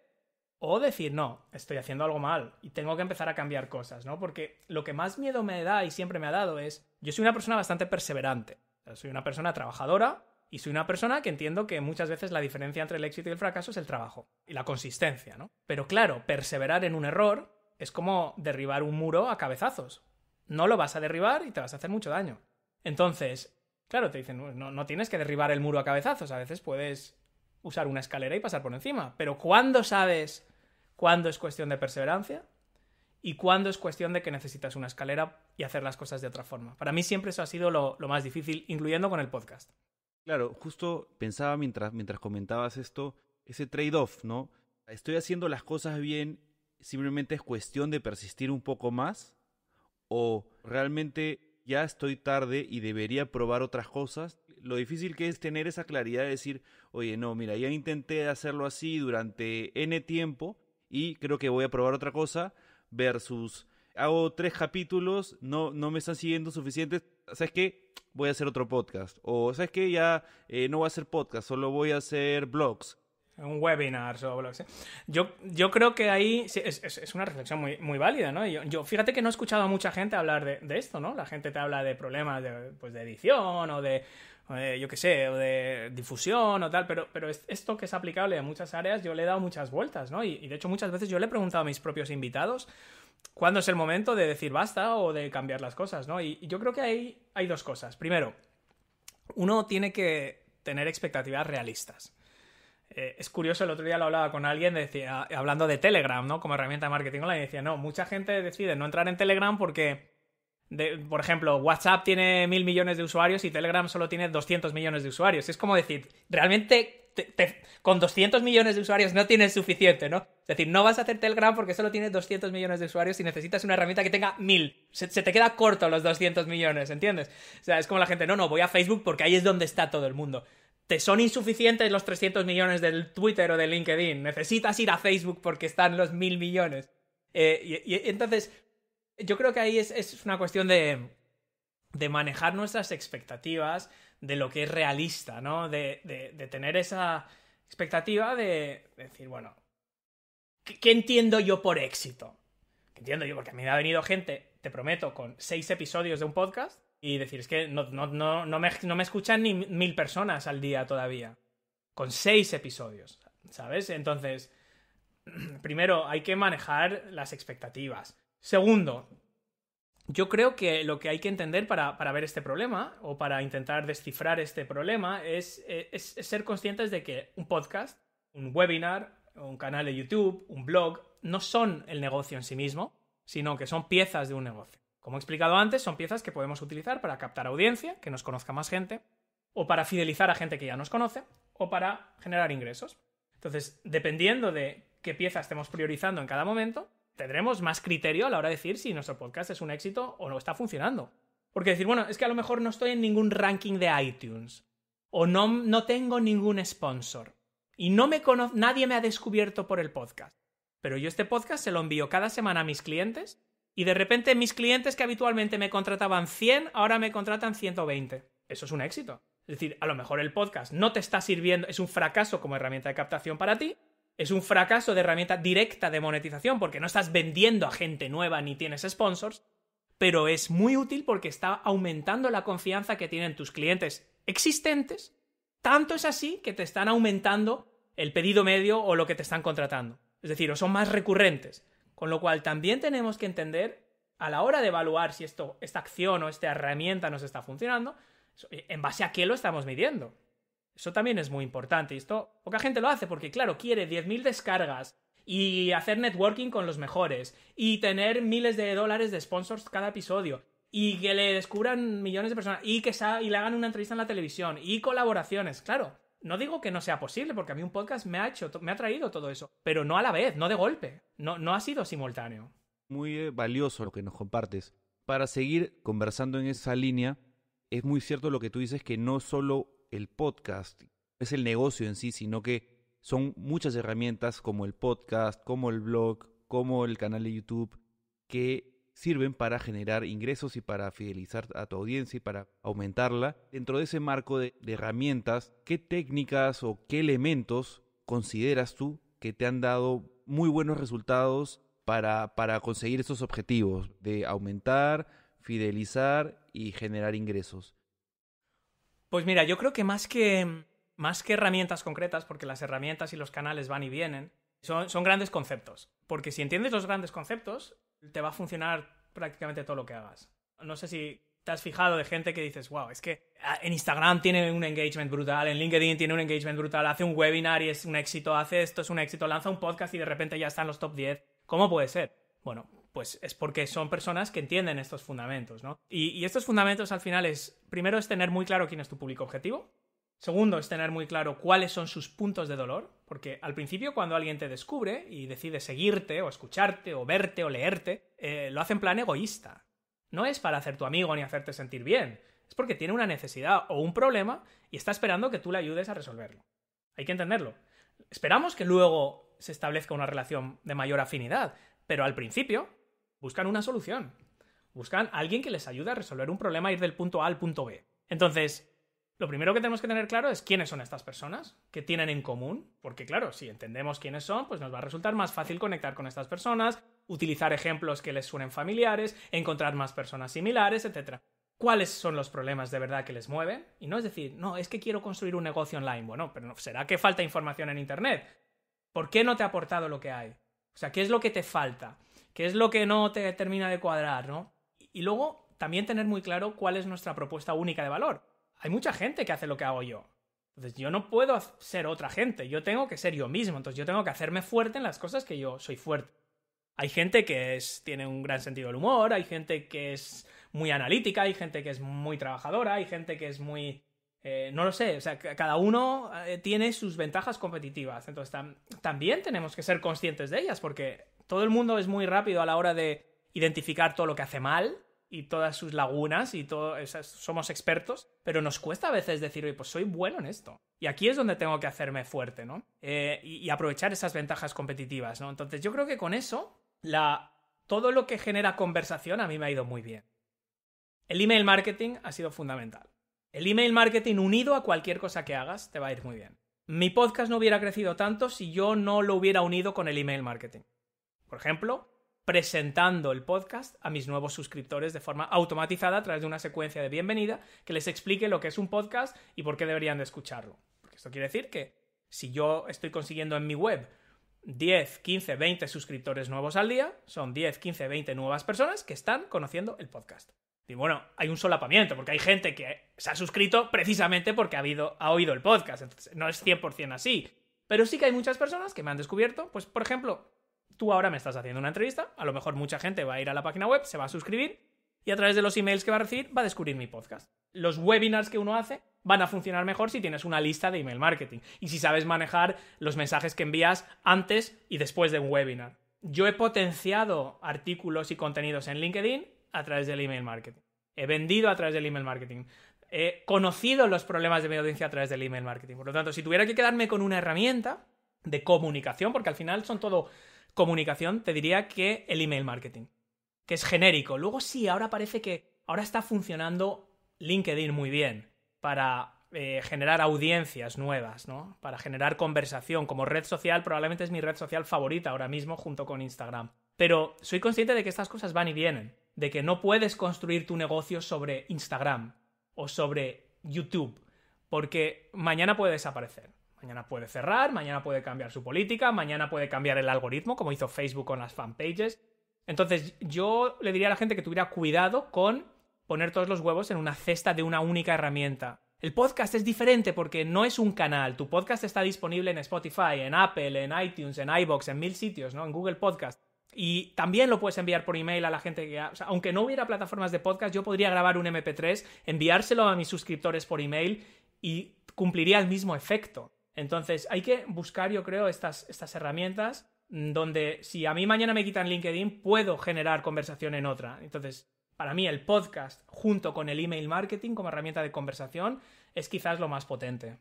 o decir, no, estoy haciendo algo mal y tengo que empezar a cambiar cosas, ¿no? Porque lo que más miedo me da y siempre me ha dado es, yo soy una persona bastante perseverante, soy una persona trabajadora, y soy una persona que entiendo que muchas veces la diferencia entre el éxito y el fracaso es el trabajo y la consistencia, ¿no? Pero claro, perseverar en un error es como derribar un muro a cabezazos. No lo vas a derribar y te vas a hacer mucho daño. Entonces, claro, te dicen, no, tienes que derribar el muro a cabezazos, a veces puedes usar una escalera y pasar por encima. Pero ¿cuándo sabes cuándo es cuestión de perseverancia? y cuándo es cuestión de que necesitas una escalera y hacer las cosas de otra forma. Para mí siempre eso ha sido lo, más difícil, incluyendo con el podcast. Claro, justo pensaba mientras, mientras comentabas esto, ese trade-off, ¿no? ¿Estoy haciendo las cosas bien? ¿Simplemente es cuestión de persistir un poco más? ¿O realmente ya estoy tarde y debería probar otras cosas? Lo difícil que es tener esa claridad de decir, oye, no, mira, ya intenté hacerlo así durante N tiempo y creo que voy a probar otra cosa versus hago tres capítulos, no, no me están siguiendo suficientes, ¿sabes qué? Voy a hacer otro podcast. O ¿sabes qué? Ya eh, no voy a hacer podcast, solo voy a hacer blogs. Un webinar o blogs. ¿eh? Yo, yo creo que ahí es, es, una reflexión muy, muy válida, ¿no? Yo, fíjate que no he escuchado a mucha gente hablar de, de esto, ¿no? La gente te habla de problemas de, pues, de edición o de, yo qué sé, o de difusión o tal, pero, pero esto que es aplicable a muchas áreas, yo le he dado muchas vueltas, ¿no? Y, y de hecho muchas veces yo le he preguntado a mis propios invitados cuándo es el momento de decir basta o de cambiar las cosas, ¿no? Y, yo creo que ahí hay dos cosas. Primero, uno tiene que tener expectativas realistas. Eh, es curioso, el otro día lo hablaba con alguien, decía, hablando de Telegram, ¿no? Como herramienta de marketing online, y decía, no, mucha gente decide no entrar en Telegram porque, por ejemplo, WhatsApp tiene mil millones de usuarios y Telegram solo tiene 200 millones de usuarios. Es como decir, ¿realmente con 200 millones de usuarios no tienes suficiente, ¿no? Es decir, no vas a hacer Telegram porque solo tienes 200 millones de usuarios y necesitas una herramienta que tenga 1000. Se, te queda corto los 200 millones, ¿entiendes? O sea, es como la gente, no, no, voy a Facebook porque ahí es donde está todo el mundo. Te son insuficientes los 300 millones del Twitter o del LinkedIn. Necesitas ir a Facebook porque están los 1000 millones. Eh, y, entonces, yo creo que ahí es, es una cuestión de, de manejar nuestras expectativas, de lo que es realista, ¿no? De, tener esa expectativa de, decir, bueno, ¿qué, entiendo yo por éxito? ¿Qué entiendo yo? Porque a mí me ha venido gente, te prometo, con seis episodios de un podcast y decir, es que no, no, me, no me escuchan ni mil personas al día todavía. Con seis episodios, ¿sabes? Entonces, [clears throat] primero, hay que manejar las expectativas. Segundo, yo creo que lo que hay que entender para, ver este problema o para intentar descifrar este problema eh, es, es, ser conscientes de que un podcast, un webinar, un canal de YouTube, un blog, no son el negocio en sí mismo, sino que son piezas de un negocio. Como he explicado antes, son piezas que podemos utilizar para captar audiencia, que nos conozca más gente, o para fidelizar a gente que ya nos conoce, o para generar ingresos. Entonces, dependiendo de qué pieza estemos priorizando en cada momento, tendremos más criterio a la hora de decir si nuestro podcast es un éxito o no está funcionando. Porque decir, bueno, es que a lo mejor no estoy en ningún ranking de iTunes. O no, no tengo ningún sponsor. Y no me nadie me ha descubierto por el podcast. Pero yo este podcast se lo envío cada semana a mis clientes. Y de repente mis clientes que habitualmente me contrataban 100, ahora me contratan 120. Eso es un éxito. Es decir, a lo mejor el podcast no te está sirviendo, es un fracaso como herramienta de captación para ti, es un fracaso de herramienta directa de monetización porque no estás vendiendo a gente nueva ni tienes sponsors, pero es muy útil porque está aumentando la confianza que tienen tus clientes existentes. Tanto es así que te están aumentando el pedido medio o lo que te están contratando. Es decir, o son más recurrentes. Con lo cual también tenemos que entender a la hora de evaluar si esto, esta acción o esta herramienta nos está funcionando, eh, en base a qué lo estamos midiendo. Eso también es muy importante. Y esto poca gente lo hace porque, claro, quiere 10.000 descargas y hacer networking con los mejores y tener miles de dólares de sponsors cada episodio y que le descubran millones de personas y que y le hagan una entrevista en la televisión y colaboraciones. Claro, no digo que no sea posible porque a mí un podcast me ha hecho, me ha traído todo eso, pero no a la vez, no de golpe, no, no ha sido simultáneo. Muy eh, valioso lo que nos compartes. Para seguir conversando en esa línea, es muy cierto lo que tú dices que no solo el podcast, es el negocio en sí, sino que son muchas herramientas como el podcast, como el blog, como el canal de YouTube, que sirven para generar ingresos y para fidelizar a tu audiencia y para aumentarla. Dentro de ese marco de, herramientas, ¿qué técnicas o qué elementos consideras tú que te han dado muy buenos resultados para, para conseguir esos objetivos de aumentar, fidelizar y generar ingresos? Pues mira, yo creo que más que, mm, más que herramientas concretas, porque las herramientas y los canales van y vienen, son, son grandes conceptos. Porque si entiendes los grandes conceptos, te va a funcionar prácticamente todo lo que hagas. No sé si te has fijado de gente que dices, wow, es que ah, en Instagram tiene un engagement brutal, en LinkedIn tiene un engagement brutal, hace un webinar y es un éxito, hace esto, es un éxito, lanza un podcast y de repente ya está en los top 10. ¿Cómo puede ser? Bueno, pues es porque son personas que entienden estos fundamentos, ¿no? Y, estos fundamentos al final es, primero es tener muy claro quién es tu público objetivo, segundo es tener muy claro cuáles son sus puntos de dolor, porque al principio cuando alguien te descubre y decide seguirte o escucharte o verte o leerte, eh, lo hace en plan egoísta. No es para hacer tu amigo ni hacerte sentir bien, es porque tiene una necesidad o un problema y está esperando que tú le ayudes a resolverlo. Hay que entenderlo. Esperamos que luego se establezca una relación de mayor afinidad, pero al principio buscan una solución. Buscan a alguien que les ayude a resolver un problema, e ir del punto A al punto B. Entonces, lo primero que tenemos que tener claro es quiénes son estas personas, qué tienen en común, porque claro, si entendemos quiénes son, pues nos va a resultar más fácil conectar con estas personas, utilizar ejemplos que les suenen familiares, encontrar más personas similares, etc. ¿Cuáles son los problemas de verdad que les mueven? Y no es decir, no, es que quiero construir un negocio online. Bueno, pero ¿será que falta información en Internet? ¿Por qué no te ha aportado lo que hay? O sea, ¿qué es lo que te falta? ¿Qué es lo que no te termina de cuadrar, ¿no? Y luego también tener muy claro cuál es nuestra propuesta única de valor. Hay mucha gente que hace lo que hago yo. Entonces yo no puedo ser otra gente, yo tengo que ser yo mismo, entonces yo tengo que hacerme fuerte en las cosas que yo soy fuerte. Hay gente que es, tiene un gran sentido del humor, hay gente que es muy analítica, hay gente que es muy trabajadora, hay gente que es muy... Eh, no lo sé, o sea, cada uno eh, tiene sus ventajas competitivas, entonces también tenemos que ser conscientes de ellas porque todo el mundo es muy rápido a la hora de identificar todo lo que hace mal y todas sus lagunas y todo, somos expertos, pero nos cuesta a veces decir, oye, pues soy bueno en esto. Y aquí es donde tengo que hacerme fuerte, ¿no? Eh, y, y, aprovechar esas ventajas competitivas, ¿no? Entonces yo creo que con eso, la, todo lo que genera conversación a mí me ha ido muy bien. El email marketing ha sido fundamental. El email marketing unido a cualquier cosa que hagas te va a ir muy bien. Mi podcast no hubiera crecido tanto si yo no lo hubiera unido con el email marketing. Por ejemplo, presentando el podcast a mis nuevos suscriptores de forma automatizada a través de una secuencia de bienvenida que les explique lo que es un podcast y por qué deberían de escucharlo. esto quiere decir que si yo estoy consiguiendo en mi web 10, 15, 20 suscriptores nuevos al día, son 10, 15, 20 nuevas personas que están conociendo el podcast. Y bueno, hay un solapamiento, porque hay gente que se ha suscrito precisamente porque ha, ha oído el podcast, entonces no es 100% así. Pero sí que hay muchas personas que me han descubierto, pues por ejemplo, Tú ahora me estás haciendo una entrevista, a lo mejor mucha gente va a ir a la página web, se va a suscribir y a través de los emails que va a recibir va a descubrir mi podcast. Los webinars que uno hace van a funcionar mejor si tienes una lista de email marketing y si sabes manejar los mensajes que envías antes y después de un webinar. Yo he potenciado artículos y contenidos en LinkedIn a través del email marketing. He vendido a través del email marketing. He conocido los problemas de mi audiencia a través del email marketing. Por lo tanto, si tuviera que quedarme con una herramienta de comunicación, porque al final son todo comunicación, te diría que el email marketing, que es genérico. Luego sí, ahora parece que ahora está funcionando LinkedIn muy bien para eh, generar audiencias nuevas, ¿no? Para generar conversación. Como red social, probablemente es mi red social favorita ahora mismo junto con Instagram. Pero soy consciente de que estas cosas van y vienen, de que no puedes construir tu negocio sobre Instagram o sobre YouTube, porque mañana puede desaparecer. Mañana puede cerrar, mañana puede cambiar su política, mañana puede cambiar el algoritmo, como hizo Facebook con las fanpages. Entonces, yo le diría a la gente que tuviera cuidado con poner todos los huevos en una cesta de una única herramienta. El podcast es diferente porque no es un canal. Tu podcast está disponible en Spotify, en Apple, en iTunes, en iBox, en mil sitios, ¿no? En Google Podcast. Y también lo puedes enviar por email a la gente que... aunque no hubiera plataformas de podcast, yo podría grabar un MP3, enviárselo a mis suscriptores por email y cumpliría el mismo efecto. Entonces, hay que buscar, yo creo, estas, herramientas mm, donde si a mí mañana me quitan LinkedIn, puedo generar conversación en otra. Entonces, para mí el podcast junto con el email marketing como herramienta de conversación es quizás lo más potente.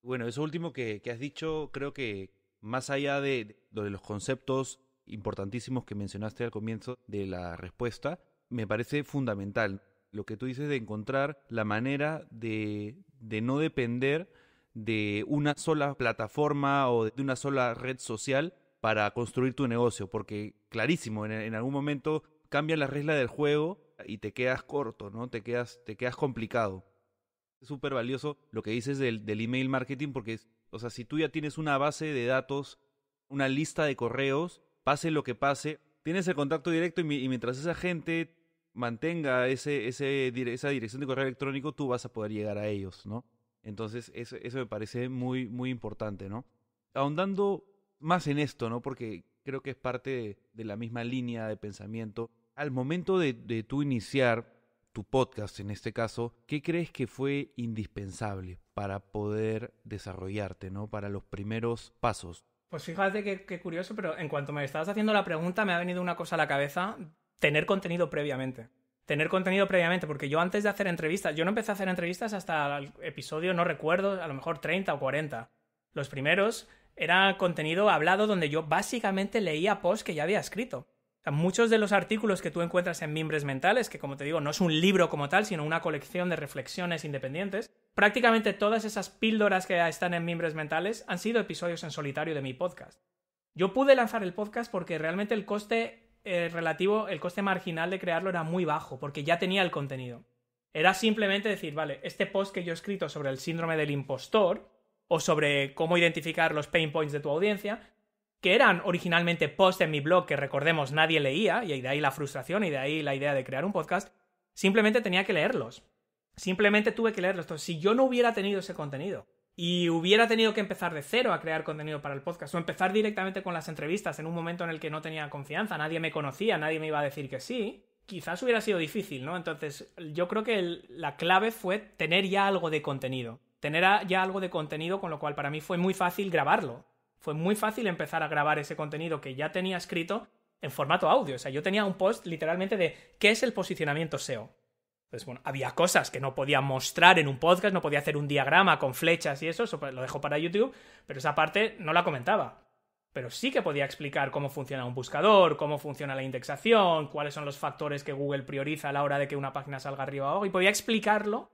Bueno, eso último que, has dicho, creo que más allá de, los conceptos importantísimos que mencionaste al comienzo de la respuesta, me parece fundamental lo que tú dices de encontrar la manera de, de no depender de una sola plataforma o de una sola red social para construir tu negocio, porque clarísimo, en, algún momento cambia la regla del juego y te quedas corto, ¿no? Te quedas, te quedas complicado. Es súper valioso lo que dices del, email marketing, porque, o sea, si tú ya tienes una base de datos, una lista de correos, pase lo que pase, tienes el contacto directo y, y mientras esa gente mantenga ese, ese, esa dirección de correo electrónico, tú vas a poder llegar a ellos, ¿no? Entonces, eso, me parece muy, muy importante, ¿no? Ahondando más en esto, ¿no? Porque creo que es parte de, la misma línea de pensamiento. Al momento de, de tú iniciar tu podcast en este caso, ¿qué crees que fue indispensable para poder desarrollarte, ¿no? Para los primeros pasos. Pues fíjate que curioso, pero en cuanto me estabas haciendo la pregunta, me ha venido una cosa a la cabeza, tener contenido previamente tener contenido previamente, porque yo antes de hacer entrevistas, yo no empecé a hacer entrevistas hasta el episodio, no recuerdo, a lo mejor 30 o 40. Los primeros era contenido hablado donde yo básicamente leía posts que ya había escrito. muchos de los artículos que tú encuentras en Mimbres Mentales, que como te digo, no es un libro como tal, sino una colección de reflexiones independientes, prácticamente todas esas píldoras que están en Mimbres Mentales han sido episodios en solitario de mi podcast. Yo pude lanzar el podcast porque realmente el coste eh, relativo, el coste marginal de crearlo era muy bajo, porque ya tenía el contenido. Era simplemente decir, vale, este post que yo he escrito sobre el síndrome del impostor, o sobre cómo identificar los pain points de tu audiencia, que eran originalmente posts en mi blog que recordemos nadie leía, y de ahí la frustración y de ahí la idea de crear un podcast, simplemente tenía que leerlos. Simplemente tuve que leerlos. si yo no hubiera tenido ese contenido, y hubiera tenido que empezar de cero a crear contenido para el podcast o empezar directamente con las entrevistas en un momento en el que no tenía confianza, nadie me conocía, nadie me iba a decir que sí, quizás hubiera sido difícil, ¿no? Entonces yo creo que la clave fue tener ya algo de contenido, tener ya algo de contenido con lo cual para mí fue muy fácil grabarlo, fue muy fácil empezar a grabar ese contenido que ya tenía escrito en formato audio, o sea, yo tenía un post literalmente de ¿qué es el posicionamiento SEO? Pues bueno, había cosas que no podía mostrar en un podcast, no podía hacer un diagrama con flechas y eso, eso lo dejo para YouTube, pero esa parte no la comentaba. Pero sí que podía explicar cómo funciona un buscador, cómo funciona la indexación, cuáles son los factores que Google prioriza a la hora de que una página salga arriba o abajo, y podía explicarlo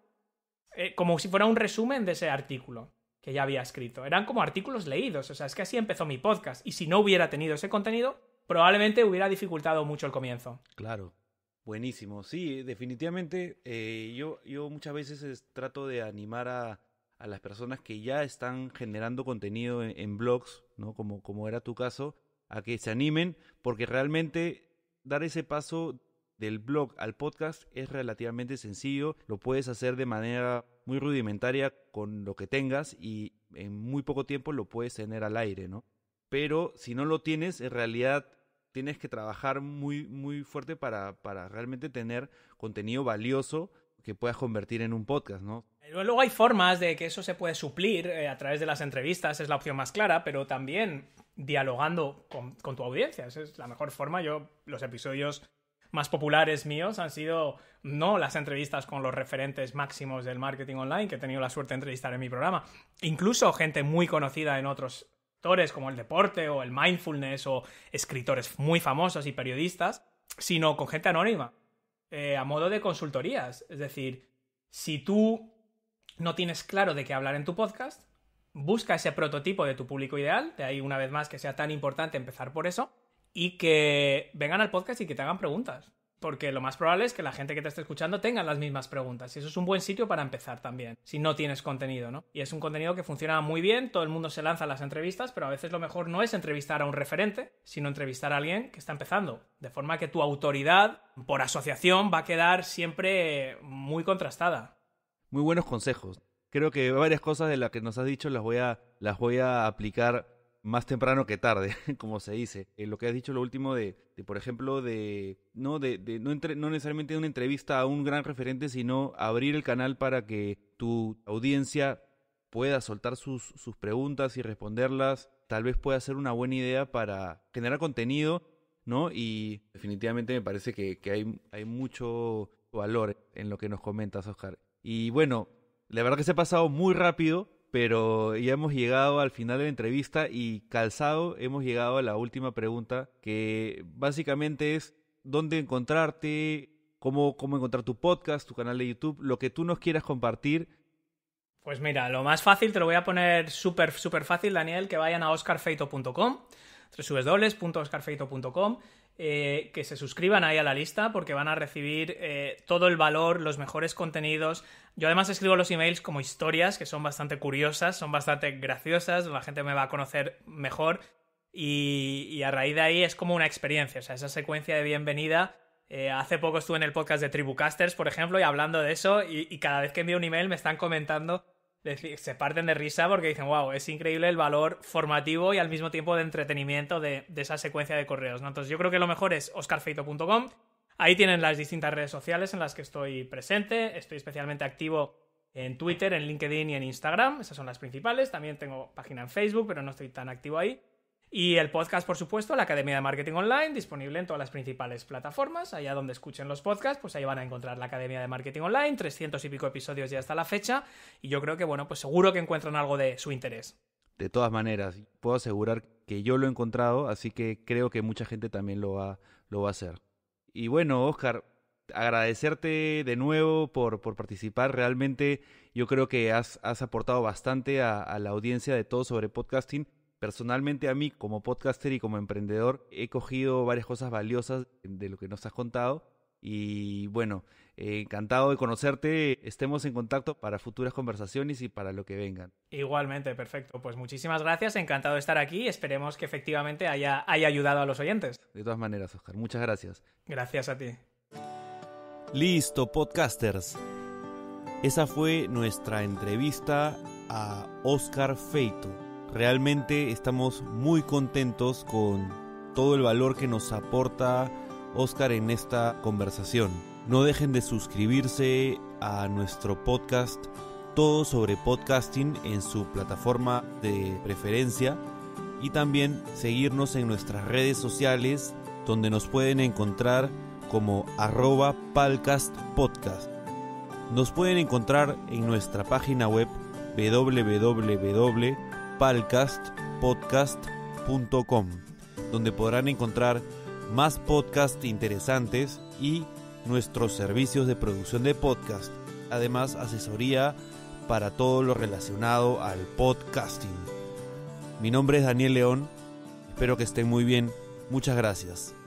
eh, como si fuera un resumen de ese artículo que ya había escrito. Eran como artículos leídos, o sea, es que así empezó mi podcast, y si no hubiera tenido ese contenido, probablemente hubiera dificultado mucho el comienzo. Claro. Buenísimo, sí, definitivamente eh, yo, yo muchas veces trato de animar a, las personas que ya están generando contenido en, blogs, ¿no? Como, como era tu caso, a que se animen, porque realmente dar ese paso del blog al podcast es relativamente sencillo, lo puedes hacer de manera muy rudimentaria con lo que tengas y en muy poco tiempo lo puedes tener al aire, ¿no? Pero si no lo tienes, en realidad tienes que trabajar muy, muy fuerte para, realmente tener contenido valioso que puedas convertir en un podcast, ¿no? Luego hay formas de que eso se puede suplir eh, a través de las entrevistas, es la opción más clara, pero también dialogando con, tu audiencia, esa es la mejor forma. Yo, los episodios más populares míos han sido no las entrevistas con los referentes máximos del marketing online, que he tenido la suerte de entrevistar en mi programa, incluso gente muy conocida en otros como el deporte o el mindfulness o escritores muy famosos y periodistas, sino con gente anónima, eh, a modo de consultorías. Es decir, si tú no tienes claro de qué hablar en tu podcast, busca ese prototipo de tu público ideal, de ahí una vez más que sea tan importante empezar por eso, y que vengan al podcast y que te hagan preguntas. Porque lo más probable es que la gente que te esté escuchando tenga las mismas preguntas. Y eso es un buen sitio para empezar también, si no tienes contenido, ¿no? Y es un contenido que funciona muy bien, todo el mundo se lanza a las entrevistas, pero a veces lo mejor no es entrevistar a un referente, sino entrevistar a alguien que está empezando. De forma que tu autoridad, por asociación, va a quedar siempre muy contrastada. Muy buenos consejos. Creo que varias cosas de las que nos has dicho las voy a, las voy a aplicar más temprano que tarde, [laughs] como se dice. Eh, lo que has dicho lo último de, por ejemplo, de no de, de no, entre, no necesariamente una entrevista a un gran referente, sino abrir el canal para que tu audiencia pueda soltar sus, preguntas y responderlas. Tal vez pueda ser una buena idea para generar contenido, ¿no? Y definitivamente me parece que, hay, hay mucho valor en lo que nos comentas, Oscar. Y bueno, la verdad que se ha pasado muy rápido pero ya hemos llegado al final de la entrevista y calzado hemos llegado a la última pregunta que básicamente es dónde encontrarte, cómo, encontrar tu podcast, tu canal de YouTube, lo que tú nos quieras compartir. Pues mira, lo más fácil, te lo voy a poner súper, súper fácil, Daniel, que vayan a oscarfeito.com www.oscarfeito.com eh, que se suscriban ahí a la lista porque van a recibir eh, todo el valor, los mejores contenidos. Yo además escribo los emails como historias que son bastante curiosas, son bastante graciosas, la gente me va a conocer mejor y, a raíz de ahí es como una experiencia, o sea, esa secuencia de bienvenida. Eh, hace poco estuve en el podcast de Tribucasters, por ejemplo, y hablando de eso, y cada vez que envío un email me están comentando se parten de risa porque dicen, wow, es increíble el valor formativo y al mismo tiempo de entretenimiento de, esa secuencia de correos. Entonces yo creo que lo mejor es oscarfeito.com. Ahí tienen las distintas redes sociales en las que estoy presente. Estoy especialmente activo en Twitter, en LinkedIn y en Instagram. Esas son las principales. También tengo página en Facebook, pero no estoy tan activo ahí. Y el podcast, por supuesto, la Academia de Marketing Online, disponible en todas las principales plataformas. Allá donde escuchen los podcasts, pues ahí van a encontrar la Academia de Marketing Online, 300 y pico episodios ya hasta la fecha. Y yo creo que, bueno, pues seguro que encuentran algo de su interés. De todas maneras, puedo asegurar que yo lo he encontrado, así que creo que mucha gente también lo va, lo va a hacer. Y bueno, Oscar, agradecerte de nuevo por, participar. Realmente yo creo que has, aportado bastante a la audiencia de todo sobre podcasting Personalmente a mí como podcaster y como emprendedor he cogido varias cosas valiosas de lo que nos has contado y bueno, eh, encantado de conocerte. Estemos en contacto para futuras conversaciones y para lo que vengan. Igualmente, perfecto. Pues muchísimas gracias, encantado de estar aquí. Esperemos que efectivamente haya, haya ayudado a los oyentes. De todas maneras, Oscar, muchas gracias. Gracias a ti. Listo, podcasters. Esa fue nuestra entrevista a Oscar Feito Realmente estamos muy contentos con todo el valor que nos aporta Oscar en esta conversación. No dejen de suscribirse a nuestro podcast Todo sobre Podcasting en su plataforma de preferencia y también seguirnos en nuestras redes sociales donde nos pueden encontrar como arroba palcastpodcast. Nos pueden encontrar en nuestra página web www palcastpodcast.com, donde podrán encontrar más podcasts interesantes y nuestros servicios de producción de podcast. Además, asesoría para todo lo relacionado al podcasting. Mi nombre es Daniel León. Espero que estén muy bien. Muchas gracias.